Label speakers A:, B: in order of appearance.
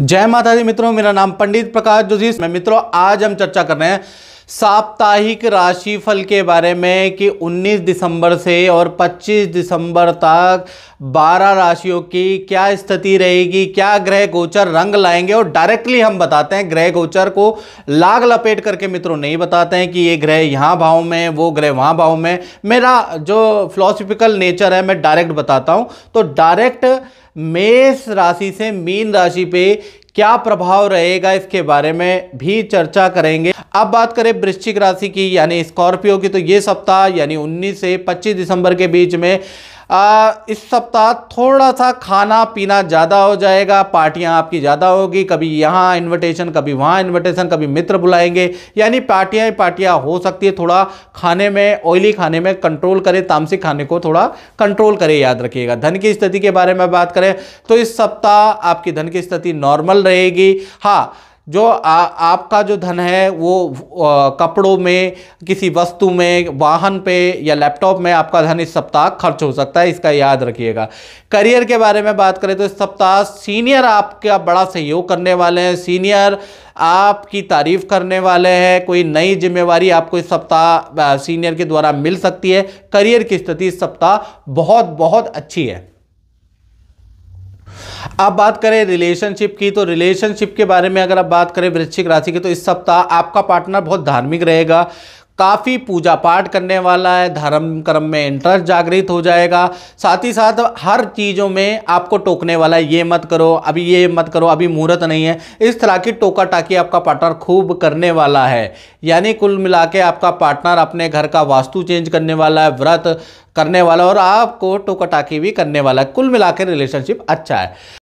A: जय माता दी मित्रों मेरा नाम पंडित प्रकाश जोशी मैं मित्रों आज हम चर्चा कर रहे हैं साप्ताहिक राशिफल के बारे में कि 19 दिसंबर से और 25 दिसंबर तक 12 राशियों की क्या स्थिति रहेगी क्या ग्रह गोचर रंग लाएंगे और डायरेक्टली हम बताते हैं ग्रह गोचर को लाग लपेट करके मित्रों नहीं बताते हैं कि ये ग्रह यहाँ भाव में वो ग्रह वहाँ भाव में मेरा जो फिलोसफिकल नेचर है मैं डायरेक्ट बताता हूँ तो डायरेक्ट मेष राशि से मीन राशि पे क्या प्रभाव रहेगा इसके बारे में भी चर्चा करेंगे अब बात करें वृश्चिक राशि की यानी स्कॉर्पियो की तो ये सप्ताह यानी 19 से 25 दिसंबर के बीच में आ, इस सप्ताह थोड़ा सा खाना पीना ज़्यादा हो जाएगा पार्टियाँ आपकी ज़्यादा होगी कभी यहाँ इनविटेशन कभी वहाँ इनविटेशन कभी मित्र बुलाएंगे यानी पार्टियाँ ही पार्टियाँ हो सकती है थोड़ा खाने में ऑयली खाने में कंट्रोल करें तामसिक खाने को थोड़ा कंट्रोल करें याद रखिएगा धन की स्थिति के बारे में बात करें तो इस सप्ताह आपकी धन की स्थिति नॉर्मल रहेगी हाँ जो आ, आपका जो धन है वो आ, कपड़ों में किसी वस्तु में वाहन पे या लैपटॉप में आपका धन इस सप्ताह खर्च हो सकता है इसका याद रखिएगा करियर के बारे में बात करें तो इस सप्ताह सीनियर आपका बड़ा सहयोग करने वाले हैं सीनियर आपकी तारीफ करने वाले हैं कोई नई जिम्मेवारी आपको इस सप्ताह सीनियर के द्वारा मिल सकती है करियर की स्थिति इस सप्ताह बहुत बहुत अच्छी है अब बात करें रिलेशनशिप की तो रिलेशनशिप के बारे में अगर आप बात करें वृश्चिक राशि की तो इस सप्ताह आपका पार्टनर बहुत धार्मिक रहेगा काफ़ी पूजा पाठ करने वाला है धर्म कर्म में इंटरेस्ट जागृत हो जाएगा साथ ही साथ हर चीज़ों में आपको टोकने वाला है ये मत करो अभी ये मत करो अभी मुहूर्त नहीं है इस तरह की टोका टाकी आपका पार्टनर खूब करने वाला है यानी कुल मिला के आपका पार्टनर अपने घर का वास्तु चेंज करने वाला है व्रत करने वाला और आपको टोका टाकी भी करने वाला है कुल मिला रिलेशनशिप अच्छा है